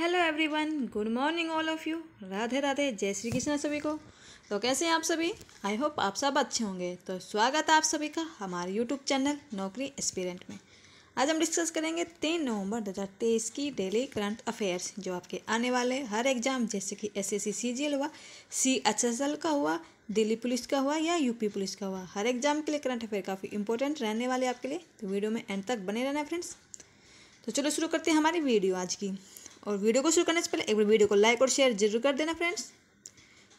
hello everyone good morning all of you Radhe Radhe जय श्री कृष्ण सभी को तो कैसे हैं आप सभी आई होप आप सब अच्छे होंगे तो स्वागत है आप सभी का हमारे यूट्यूब चैनल नौकरी एक्सपीरियंट में आज हम डिस्कस करेंगे तीन नवंबर 2023 की डेली करंट अफेयर्स जो आपके आने वाले हर एग्जाम जैसे कि एस एस सी हुआ सी एच एस एल का हुआ दिल्ली पुलिस का हुआ या यूपी पुलिस का हुआ हर एग्जाम के लिए करंट अफेयर काफ़ी इंपॉर्टेंट रहने वाले आपके लिए तो वीडियो में एंड तक बने रहना फ्रेंड्स तो चलो शुरू करते हैं हमारी वीडियो आज की और वीडियो को शुरू करने से पहले एक बार वीडियो को लाइक और शेयर जरूर कर देना फ्रेंड्स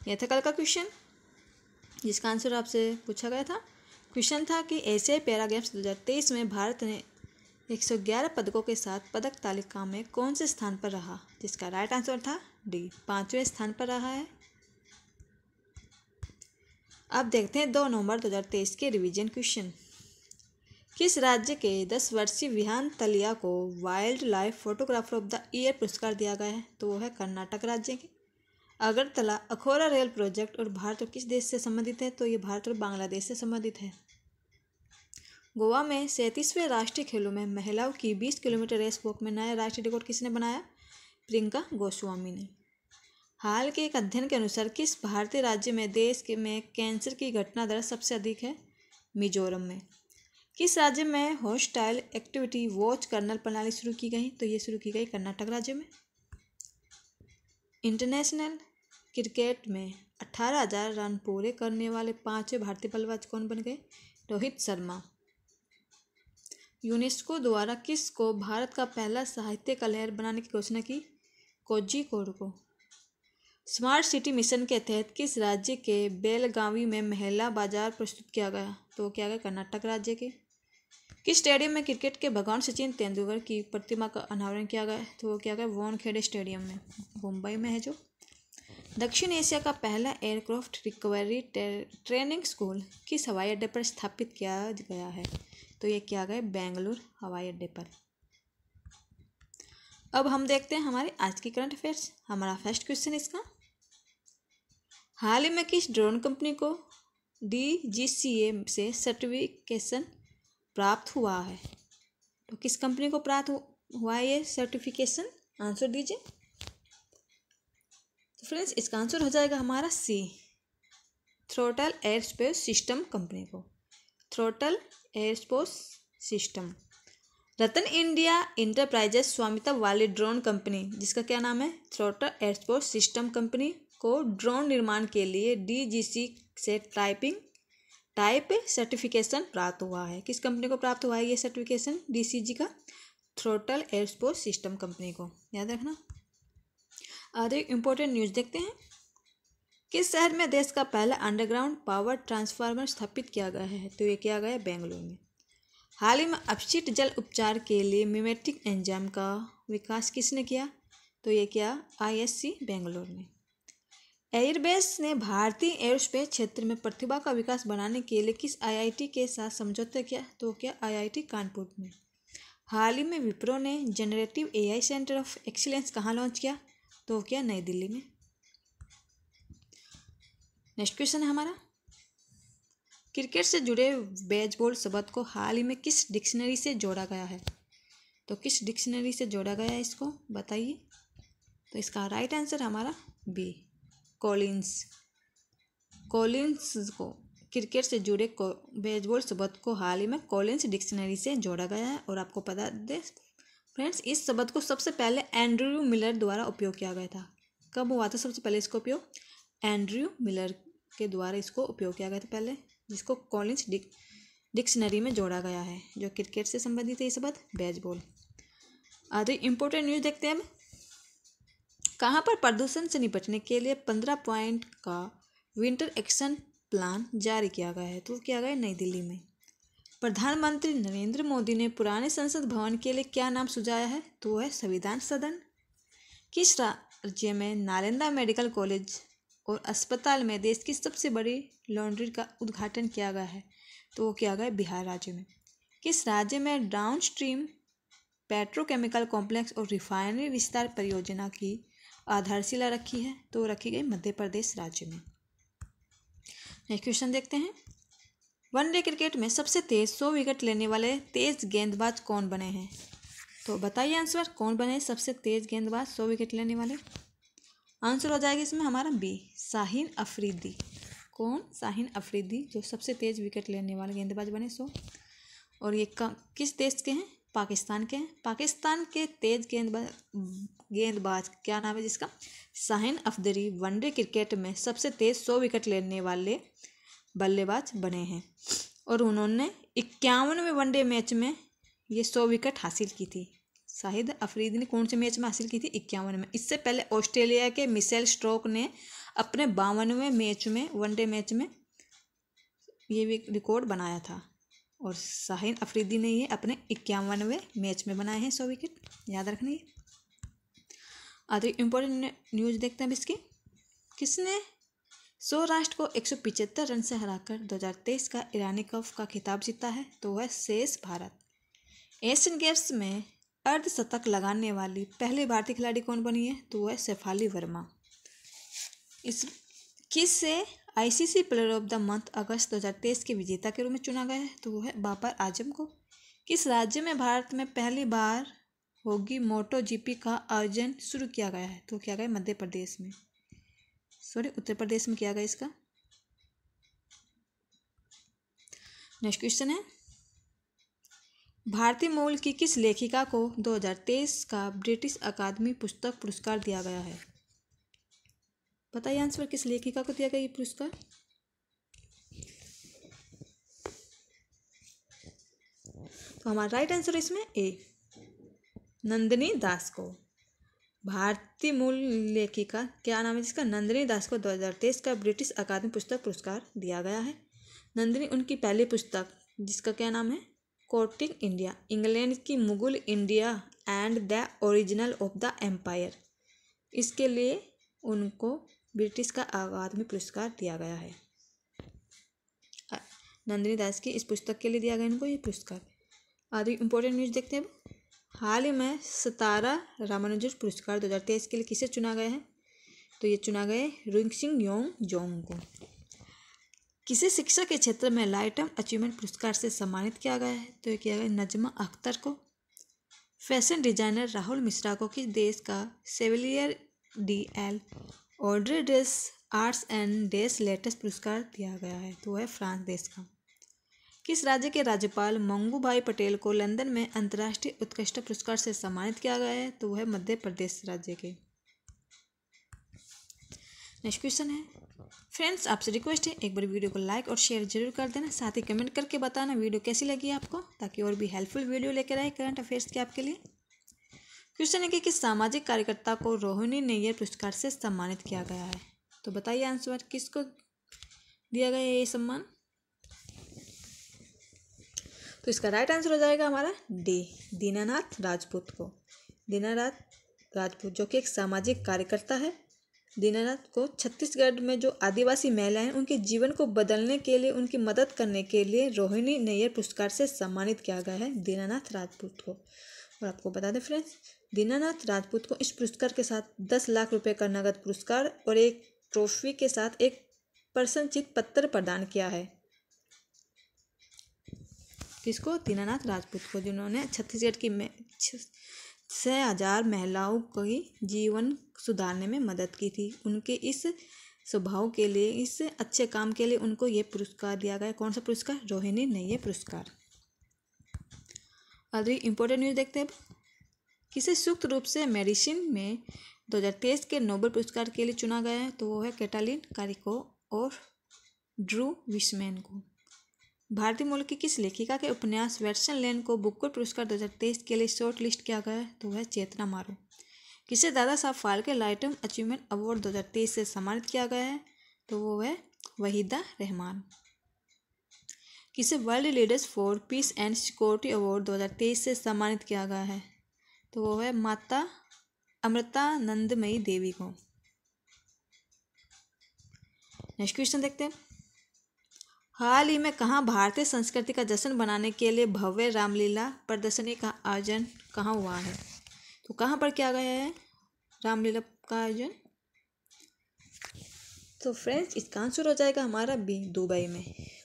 यह था कल का क्वेश्चन जिसका आंसर आपसे पूछा गया था क्वेश्चन था कि ऐसे पैराग्राफ्स तेईस में भारत ने 111 पदकों के साथ पदक तालिका में कौन से स्थान पर रहा जिसका राइट आंसर था डी पाँचवें स्थान पर रहा है अब देखते हैं दो नवंबर 2023 के रिवीजन क्वेश्चन किस राज्य के दस वर्षीय विहान तलिया को wildlife photographer of the year पुरस्कार दिया गया है तो वो है कर्नाटक राज्य के अगरतला अखोरा रेल प्रोजेक्ट और भारत और किस देश से संबंधित है तो ये भारत और बांग्लादेश से संबंधित है गोवा में सैंतीसवें राष्ट्रीय खेलों में महिलाओं की बीस किलोमीटर रेस वॉक में नया राष्ट्रीय रिकॉर्ड किसने बनाया प्रियंका गोस्वामी ने हाल के एक अध्ययन के अनुसार किस भारतीय राज्य में देश के में कैंसर की घटना दर सबसे अधिक है मिजोरम में किस राज्य में हॉस्टाइल एक्टिविटी वॉच कर्नल प्रणाली शुरू की गई तो ये शुरू की गई कर्नाटक राज्य में इंटरनेशनल क्रिकेट में अठारह हजार रन पूरे करने वाले पांचवें भारतीय बल्लेबाज कौन बन गए रोहित शर्मा यूनेस्को द्वारा किस को भारत का पहला साहित्य कलहर बनाने की घोषणा की कोजी कोड को स्मार्ट सिटी मिशन के तहत किस राज्य के बेलगावी में महिला बाजार प्रस्तुत किया गया तो क्या गया कर्नाटक राज्य के किस स्टेडियम में क्रिकेट के भगवान सचिन तेंदुलकर की प्रतिमा का अनावरण किया गया तो वो किया गया वोनखेड़े स्टेडियम में मुंबई में है जो दक्षिण एशिया का पहला एयरक्राफ्ट रिकवरी ट्रेनिंग स्कूल किस हवाई अड्डे पर स्थापित किया गया है तो ये किया गया बेंगलुरु हवाई अड्डे पर अब हम देखते हैं हमारे आज की करंट अफेयर्स हमारा फर्स्ट क्वेश्चन इसका हाल ही में किस ड्रोन कंपनी को डी जी सी ए से सर्टिफिकेशन प्राप्त हुआ है तो किस कंपनी को प्राप्त हुआ है ये सर्टिफिकेशन आंसर दीजिए तो फ्रेंड्स इसका आंसर हो जाएगा हमारा C throttle air space system company को throttle air sports system Ratan India enterprises स्वामित्व वाली ड्रोन कंपनी जिसका क्या नाम है थ्रोटल एयरस्पोर्ट सिस्टम कंपनी को ड्रोन निर्माण के लिए डीजीसी से टाइपिंग टाइप सर्टिफिकेशन प्राप्त हुआ है किस कंपनी को प्राप्त हुआ है ये सर्टिफिकेशन डीसीजी का थ्रोटल एयरस्पोर्ट सिस्टम कंपनी को याद रखना आधे इम्पोर्टेंट न्यूज़ देखते हैं किस शहर में देश का पहला अंडरग्राउंड पावर ट्रांसफार्मर स्थापित किया गया है तो ये किया गया है बेंगलुरु में हाल ही में अपशिष्ट जल उपचार के लिए मिमेटिक एंजाम का विकास किसने किया तो ये किया आईएससी बेंगलोर ने एयरबेस ने भारतीय एयरस्पेस क्षेत्र में प्रतिभा का विकास बनाने के लिए किस आईआईटी के साथ समझौता किया तो क्या आईआईटी कानपुर में हाल ही में विप्रो ने generative AI centre of excellence कहाँ लॉन्च किया तो क्या नई दिल्ली में नेक्स्ट क्वेश्चन है हमारा क्रिकेट से जुड़े बेजबॉल शब्द को हाल ही में किस डिक्शनरी से जोड़ा गया है तो किस डिक्शनरी से जोड़ा गया है इसको बताइए तो इसका राइट आंसर हमारा बी कॉलिंस कॉलिंस को क्रिकेट से जुड़े बेसबॉल शब्द को हाल ही में कॉलिंस डिक्शनरी से जोड़ा गया है और आपको पता दे फ्रेंड्स इस शब्द को सबसे पहले एंड्रयू मिलर द्वारा उपयोग किया गया था कब हुआ था सबसे पहले इसको उपयोग एंड्रयू मिलर के द्वारा इसको उपयोग किया गया था पहले जिसको कॉलिंस डिक डिक्शनरी में जोड़ा गया है जो क्रिकेट से संबंधित है ये शब्द बेसबॉल आदि इम्पोर्टेंट न्यूज़ देखते हैं हम कहाँ पर प्रदूषण से निपटने के लिए पंद्रह पॉइंट का विंटर एक्शन प्लान जारी किया गया है तो किया गया है नई दिल्ली में प्रधानमंत्री नरेंद्र मोदी ने पुराने संसद भवन के लिए क्या नाम सुझाया है तो है संविधान सदन किस राज्य में नालंदा मेडिकल कॉलेज और अस्पताल में देश की सबसे बड़ी लॉन्ड्री का उद्घाटन किया गया है तो वो किया गया बिहार राज्य में किस राज्य में डाउन स्ट्रीम पेट्रोकेमिकल कॉम्प्लेक्स और रिफाइनरी विस्तार परियोजना की आधारशिला रखी है तो रखी गई मध्य प्रदेश राज्य में नेक्स्ट क्वेश्चन देखते हैं वनडे क्रिकेट में सबसे तेज सौ विकेट लेने वाले तेज गेंदबाज कौन बने हैं तो बताइए आंसर कौन बने सबसे तेज गेंदबाज सौ विकेट लेने वाले आंसर हो जाएगा इसमें हमारा बी शाहीन अफरीदी कौन शाहीन अफरीदी जो सबसे तेज विकेट लेने वाले गेंदबाज बने सो और ये का किस देश के हैं पाकिस्तान के पाकिस्तान के तेज गेंदबाज गेंदबाज क्या नाम है जिसका शाहिन अफदरी वनडे क्रिकेट में सबसे तेज़ सौ विकेट लेने वाले बल्लेबाज बने हैं और उन्होंने इक्यावनवें वनडे मैच में ये सौ विकेट हासिल की थी शाहिद अफरीदी ने कौन से मैच में हासिल की थी इक्यावन में इससे पहले ऑस्ट्रेलिया के मिसेल स्ट्रोक ने अपने बावनवें मैच में वनडे मैच में ये रिकॉर्ड बनाया था और साहिन अफरीदी ने ये अपने इक्यावनवे मैच में बनाए हैं सौ विकेट याद रखनी है आदि इम्पोर्टेंट न्यूज देखते हैं अब इसकी किसने सौराष्ट्र को एक रन से हराकर 2023 का ईरानी कप का खिताब जीता है तो वह शेष भारत एशियन गेम्स में अर्धशतक लगाने वाली पहली भारतीय खिलाड़ी कौन बनी है तो वह शेफाली वर्मा इस किस से ICC player of the month अगस्त 2023 के विजेता के रूप में चुना गया है तो वो है बाबर आजम को किस राज्य में भारत में पहली बार होगी मोटो जीपी का आयोजन शुरू किया गया है तो क्या गया मध्य प्रदेश में सॉरी उत्तर प्रदेश में किया गया इसका नेक्स्ट क्वेश्चन है भारतीय मूल की किस लेखिका को 2023 का ब्रिटिश अकादमी पुस्तक पुरस्कार दिया गया है पता है आंसर किस लेखिका को दिया गया ये पुरस्कार तो हमारा राइट आंसर इसमें ए नंदिनी दास को भारतीय मूल लेखिका क्या नाम है जिसका नंदिनी दास को 2023 का ब्रिटिश अकादमी पुस्तक पुरस्कार दिया गया है नंदिनी उनकी पहली पुस्तक जिसका क्या नाम है कोटिंग इंडिया इंग्लैंड की Mughal India and the original of the empire इसके लिए उनको ब्रिटिश का अकादमी पुरस्कार दिया गया है नंदिनी दास की इस पुस्तक के लिए दिया गया इनको ये पुरस्कार आदि इम्पोर्टेंट न्यूज़ देखते हैं हाल ही में सतारा रामानुज पुरस्कार दो हज़ार तेईस के लिए किसे चुना गया है तो ये चुना गए रुंग सिंह योंग जोंग को किसे शिक्षा के क्षेत्र में लाइटम अचीवमेंट पुरस्कार से सम्मानित किया गया है तो ये किया गया नजमा अख्तर को फैशन डिजाइनर राहुल मिश्रा को किस देश का Chevalier de L Ordre des Arts and des Lettres पुरस्कार दिया गया है तो वह फ्रांस देश का किस राज्य के राज्यपाल मंगू भाई पटेल को लंदन में अंतर्राष्ट्रीय उत्कृष्ट पुरस्कार से सम्मानित किया गया है तो वह मध्य प्रदेश राज्य के नेक्स्ट क्वेश्चन है फ्रेंड्स आपसे रिक्वेस्ट है एक बार वीडियो को लाइक और शेयर जरूर कर देना साथ ही कमेंट करके बताना वीडियो कैसी लगी आपको ताकि और भी हेल्पफुल वीडियो लेकर आए करंट अफेयर्स के आपके लिए क्वेश्चन है कि किस सामाजिक कार्यकर्ता को रोहिणी नैयर पुरस्कार से सम्मानित किया गया है तो बताइए आंसर किसको दिया गया है ये सम्मान तो इसका राइट आंसर हो जाएगा हमारा डी दीनानाथ राजपूत को दीनानाथ राजपूत जो कि एक सामाजिक कार्यकर्ता है दीनानाथ को छत्तीसगढ़ में जो आदिवासी महिलाएं हैं उनके जीवन को बदलने के लिए उनकी मदद करने के लिए रोहिणी नैयर पुरस्कार से सम्मानित किया गया है दीनानाथ राजपूत को और आपको बता दें फ्रेंड्स दीनानाथ राजपूत को इस पुरस्कार के साथ दस लाख रुपए का नगद पुरस्कार और एक ट्रॉफी के साथ एक प्रसन्नचित पत्र प्रदान किया है किसको दीनानाथ राजपूत को जिन्होंने छत्तीसगढ़ की छः हजार महिलाओं की जीवन सुधारने में मदद की थी उनके इस स्वभाव के लिए इस अच्छे काम के लिए उनको ये पुरस्कार दिया गया कौन सा पुरस्कार रोहिणी नैये पुरस्कार अभी इम्पोर्टेंट न्यूज़ देखते हैं किसे सूक्त रूप से मेडिसिन में 2023 के नोबेल पुरस्कार के लिए चुना गया है तो वो है कैटालिन कारिको और ड्रू विस्मैन को भारतीय मूल की किस लेखिका के उपन्यास वेटसन लेन को बुकर पुरस्कार 2023 के लिए शॉर्ट लिस्ट किया गया है तो वह चेतना मारो किसे दादा साहब फाल्के लाइटम अचीवमेंट अवार्ड 2023 से सम्मानित किया गया है तो वो है वहीदा रहमान किसे world leaders for peace and security award 2023 से सम्मानित किया गया है तो वो है माता अमृतानंदमयी देवी को नेक्स्ट क्वेश्चन देखते हैं हाल ही में कहाँ भारतीय संस्कृति का जश्न बनाने के लिए भव्य रामलीला प्रदर्शनी का आयोजन कहाँ हुआ है तो कहाँ पर किया गया है रामलीला का आयोजन तो फ्रेंड्स इसका आंसर हो जाएगा हमारा बी दुबई में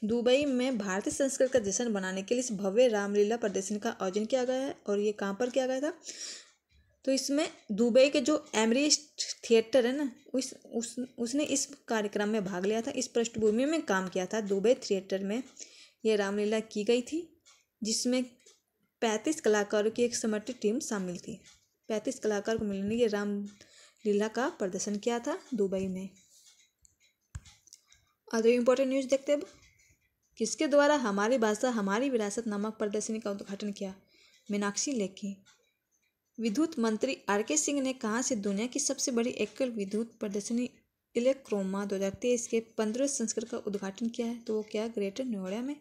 दुबई में भारतीय संस्कृत का जश्न बनाने के लिए इस भव्य रामलीला प्रदर्शन का आयोजन किया गया है और ये कहाँ पर किया गया था तो इसमें दुबई के जो एमरिस्ट थिएटर है ना उस, उस उसने इस कार्यक्रम में भाग लिया था इस पृष्ठभूमि में काम किया था दुबई थिएटर में ये रामलीला की गई थी जिसमें पैंतीस कलाकारों की एक समर्थित टीम शामिल थी पैंतीस कलाकार को मिलने ये रामलीला का प्रदर्शन किया था दुबई में अदर इम्पोर्टेंट न्यूज़ देखते अब किसके द्वारा हमारी भाषा हमारी विरासत नामक प्रदर्शनी का उद्घाटन किया मीनाक्षी लेखी विद्युत मंत्री आर के सिंह ने कहा से दुनिया की सबसे बड़ी एकल विद्युत प्रदर्शनी इलेक्ट्रोमा दो हज़ार तेईस के पंद्रह संस्करण का उद्घाटन किया है तो वो क्या ग्रेटर नोएडा में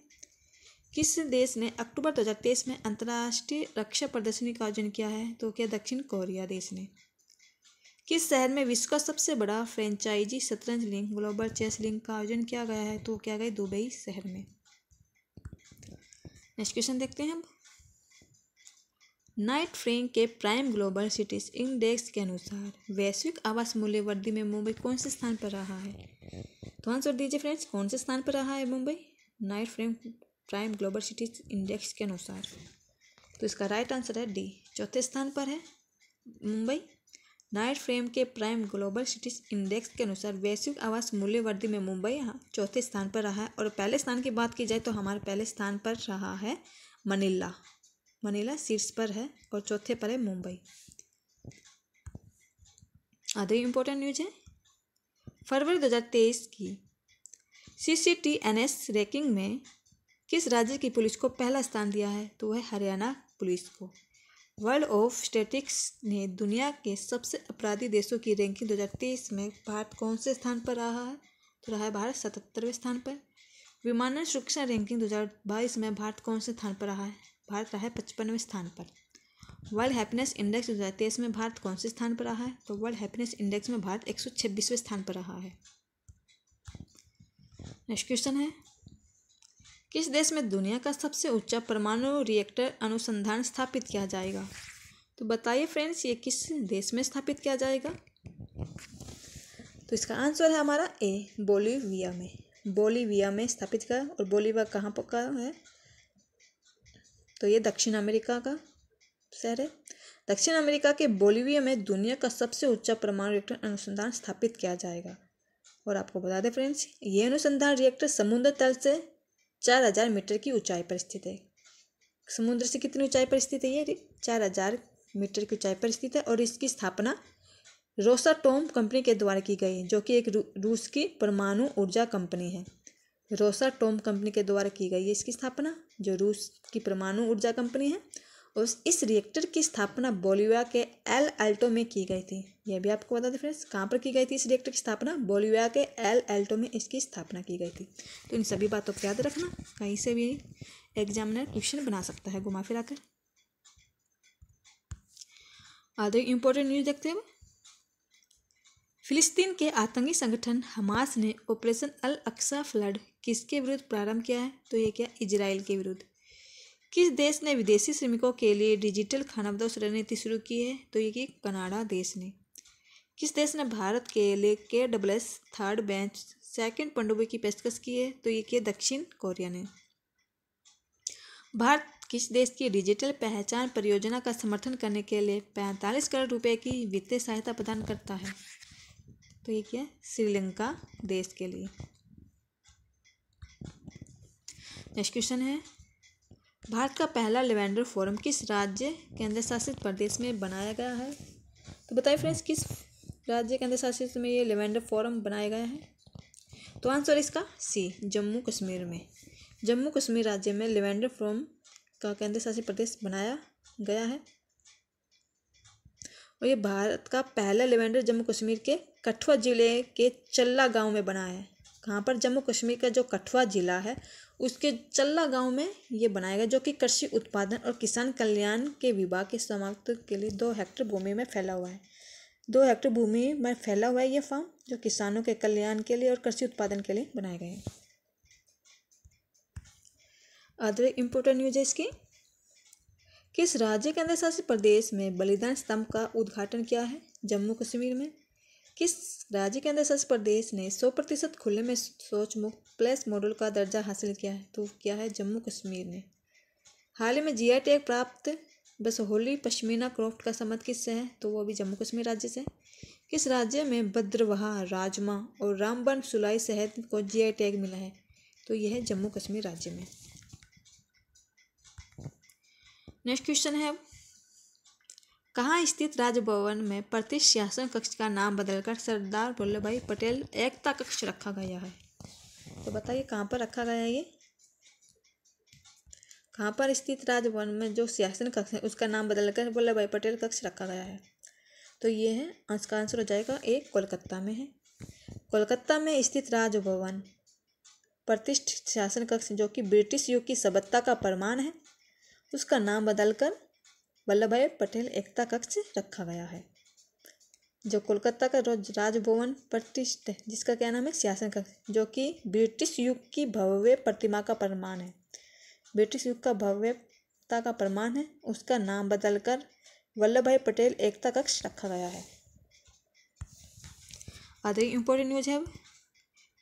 किस देश ने अक्टूबर दो हज़ार तेईस में अंतर्राष्ट्रीय रक्षा प्रदर्शनी का आयोजन किया है तो क्या दक्षिण कोरिया देश ने किस शहर में विश्व का सबसे बड़ा फ्रेंचाइजी शतरंज लिंक ग्लोबल चेस लिंक का आयोजन किया गया है तो क्या गया दुबई शहर में नेक्स्ट क्वेश्चन देखते हैं हम नाइट फ्रेंक के प्राइम ग्लोबल सिटीज इंडेक्स के अनुसार वैश्विक आवास मूल्य वृद्धि में मुंबई कौन से स्थान पर रहा है तो आंसर दीजिए फ्रेंड्स कौन से स्थान पर रहा है Mumbai Knight Frank prime global cities index के अनुसार तो इसका राइट आंसर है डी चौथे स्थान पर है मुंबई नाइट फ्रेम के प्राइम ग्लोबल सिटीज इंडेक्स के अनुसार वैश्विक आवास मूल्यवर्धि में मुंबई चौथे स्थान पर रहा है और पहले स्थान की बात की जाए तो हमारे पहले स्थान पर रहा है मनीला मनीला शीर्ष पर है और चौथे पर है मुंबई अदर इम्पोर्टेंट न्यूज है फरवरी दो की C C T N S ranking में किस राज्य की पुलिस को पहला स्थान दिया है तो वह हरियाणा पुलिस को वर्ल्ड ऑफ स्टेटिक्स ने दुनिया के सबसे अपराधी देशों की रैंकिंग दो हज़ार तेईस में भारत कौन से स्थान पर रहा है तो रहा है भारत सतहत्तरवें स्थान पर विमानन सुरक्षा रैंकिंग दो हज़ार बाईस में भारत कौन से स्थान पर रहा है भारत रहा है पचपनवें स्थान पर वर्ल्ड हैप्पीनेस इंडेक्स दो हज़ार तेईस में भारत कौन से स्थान पर रहा है तो वर्ल्ड हैप्पीनेस इंडेक्स में भारत एक सौ छब्बीसवें स्थान पर रहा है नेक्स्ट क्वेश्चन है किस देश में दुनिया का सबसे ऊंचा परमाणु रिएक्टर अनुसंधान स्थापित किया जाएगा तो बताइए फ्रेंड्स ये किस देश में स्थापित किया जाएगा तो इसका आंसर है हमारा ए बोलीविया में बोलीविया में स्थापित किया और बोलीविया कहाँ पका है तो ये दक्षिण अमेरिका का शहर है दक्षिण अमेरिका के बोलीविया में दुनिया का सबसे ऊंचा परमाणु रिएक्टर अनुसंधान स्थापित किया जाएगा और आपको बता दें फ्रेंड्स ये अनुसंधान रिएक्टर समुद्र तल से चार हज़ार मीटर की ऊंचाई पर स्थित है समुद्र से कितनी ऊंचाई पर स्थित है ये चार हज़ार मीटर की ऊंचाई पर स्थित है और इसकी स्थापना रोसा टोम कंपनी के द्वारा की गई है जो कि एक रू, रूस की परमाणु ऊर्जा कंपनी है रोसा टोम कंपनी के द्वारा की गई है इसकी स्थापना जो रूस की परमाणु ऊर्जा कंपनी है उस इस रिएक्टर की स्थापना बोलिविया के एल एल्टो में की गई थी यह भी आपको बता दें फ्रेंड्स कहाँ पर की गई थी इस रिएक्टर की स्थापना बोलिविया के एल एल्टो में इसकी स्थापना की गई थी तो इन सभी बातों को याद रखना कहीं से भी एग्जामिनर क्वेश्चन बना सकता है घुमा फिरा कर आधे इम्पोर्टेंट न्यूज़ देखते हुए फिलिस्तीन के आतंकी संगठन हमास ने ऑपरेशन अल अक्सा फ्लड किसके विरुद्ध प्रारंभ किया है तो ये क्या इजराइल के विरुद्ध किस देश ने विदेशी श्रमिकों के लिए डिजिटल खानाबदोश रणनीति शुरू की है तो ये कि कनाडा देश ने किस देश ने भारत के लिए के डबल एस थर्ड बेंच सेकेंड पंडुबे की पेशकश की है तो ये कि दक्षिण कोरिया ने भारत किस देश की डिजिटल पहचान परियोजना का समर्थन करने के लिए पैंतालीस करोड़ रुपए की वित्तीय सहायता प्रदान करता है तो ये क्या श्रीलंका देश के लिए नेक्स्ट क्वेश्चन है भारत का पहला लेवेंडर फोरम किस राज्य केंद्र शासित प्रदेश में बनाया गया है तो बताइए फ्रेंड्स किस राज्य केंद्र शासित में ये लेवेंडर फोरम बनाया गया है तो आंसर इसका सी जम्मू कश्मीर में जम्मू कश्मीर राज्य में लेवेंडर फोरम का केंद्र शासित प्रदेश बनाया गया है और ये भारत का पहला लेवेंडर जम्मू कश्मीर के कठुआ जिले के चल्ला गांव में बना है कहाँ पर जम्मू कश्मीर का जो कठुआ ज़िला है उसके चल्ला गांव में ये बनाया गया जो कि कृषि उत्पादन और किसान कल्याण के विभाग के समाप्त के लिए दो हेक्टर भूमि में फैला हुआ है दो हेक्टर भूमि में फैला हुआ है ये फार्म जो किसानों के कल्याण के लिए और कृषि उत्पादन के लिए बनाए गए हैं अदर इम्पोर्टेंट न्यूज है इसकी किस राज्य के अंदर शासित प्रदेश में बलिदान स्तंभ का उद्घाटन किया है जम्मू कश्मीर में किस राज्य के अंदर शासित प्रदेश ने सौ प्रतिशत खुले में सोच मुक्त प्लस मॉडल का दर्जा हासिल किया है तो क्या है जम्मू कश्मीर ने हाल ही में जी टैग प्राप्त बस होली पश्मीना क्रॉफ्ट का संबंध किससे है तो वो भी जम्मू कश्मीर राज्य से किस राज्य में भद्रवाहा राजमा और रामबन सुलाई शहर को आई टैग मिला है तो यह है जम्मू कश्मीर राज्य में नेक्स्ट क्वेश्चन है कहाँ स्थित राजभवन में प्रतिष्ठ शासन कक्ष का नाम बदलकर सरदार वल्लभ भाई पटेल एकता कक्ष रखा गया है तो बताइए कहाँ पर रखा गया है ये कहाँ पर स्थित राजभवन में जो शासन कक्ष है उसका नाम बदलकर वल्लभ भाई पटेल कक्ष रखा गया है तो ये है का आंसर हो जाएगा एक कोलकाता में है कोलकाता में स्थित राजभवन प्रतिष्ठित शासन कक्ष जो कि ब्रिटिश युग की सभ्यता का प्रमाण है उसका नाम बदलकर वल्लभ भाई पटेल एकता कक्ष रखा गया है जो कोलकाता का रोज राजभवन प्रतिष्ठ है जिसका क्या नाम है सियासन कक्ष जो कि ब्रिटिश युग की भव्य प्रतिमा का प्रमाण है ब्रिटिश युग का भव्यता का प्रमाण है उसका नाम बदलकर वल्लभ भाई पटेल एकता कक्ष रखा गया है अगली इम्पोर्टेंट न्यूज है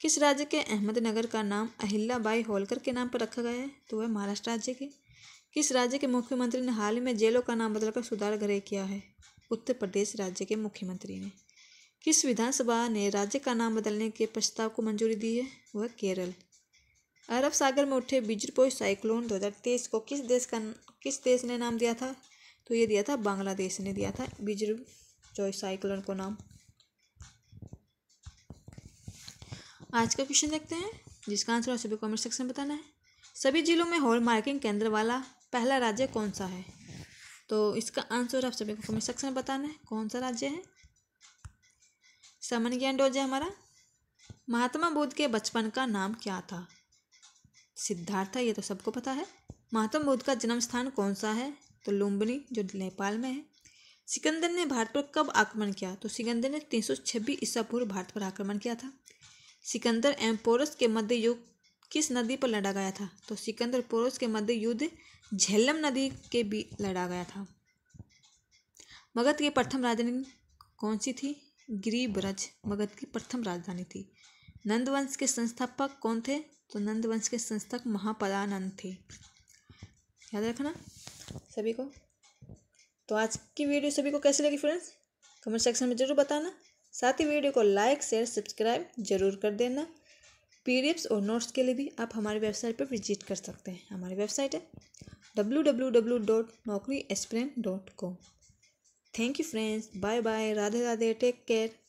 किस राज्य के अहमदनगर का नाम अहिल्लाबाई होलकर के नाम पर रखा गया है तो वह महाराष्ट्र राज्य के किस राज्य के मुख्यमंत्री ने हाल ही में जेलों का नाम बदलकर सुधार गृह किया है उत्तर प्रदेश राज्य के मुख्यमंत्री ने किस विधानसभा ने राज्य का नाम बदलने के प्रस्ताव को मंजूरी दी है वह केरल अरब सागर में उठे बिजरपोई साइक्लोन 2023 को किस देश का किस देश ने नाम दिया था तो ये दिया था बांग्लादेश ने दिया था बिजर जो साइक्लोन को नाम आज का क्वेश्चन देखते हैं जिसका आंसर आप सभी कमेंट सेक्शन में बताना है सभी जिलों में हॉल मार्किंग केंद्र वाला पहला राज्य कौन सा है तो इसका आंसर आप सभी को कमेंट सेक्शन में बताना है कौन सा राज्य है समन ज्ञान डोजे हमारा महात्मा बुद्ध के बचपन का नाम क्या था सिद्धार्थ है ये तो सबको पता है महात्मा बुद्ध का जन्म स्थान कौन सा है तो लुम्बिनी जो नेपाल में है सिकंदर ने भारत पर कब आक्रमण किया तो सिकंदर ने तीन सौ छब्बीस ईसा पूर्व भारत पर आक्रमण किया था सिकंदर एवं पोरस के मध्य युग किस नदी पर लड़ा गया था तो सिकंदर पोरस के मध्य युद्ध झेलम नदी के बीच लड़ा गया था मगध की प्रथम राजधानी कौन सी थी गिरिब्रज मगध की प्रथम राजधानी थी नंदवंश के संस्थापक कौन थे तो नंदवंश के संस्थापक महापदानंद थे याद रखना सभी को तो आज की वीडियो सभी को कैसी लगी फ्रेंड्स कमेंट सेक्शन में ज़रूर बताना साथ ही वीडियो को लाइक शेयर सब्सक्राइब जरूर कर देना पीडीएफ्स और नोट्स के लिए भी आप हमारी वेबसाइट पर विजिट कर सकते हैं हमारी वेबसाइट है W W W dot Naukri express dot com thank you friends bye bye Radhe Radhe take care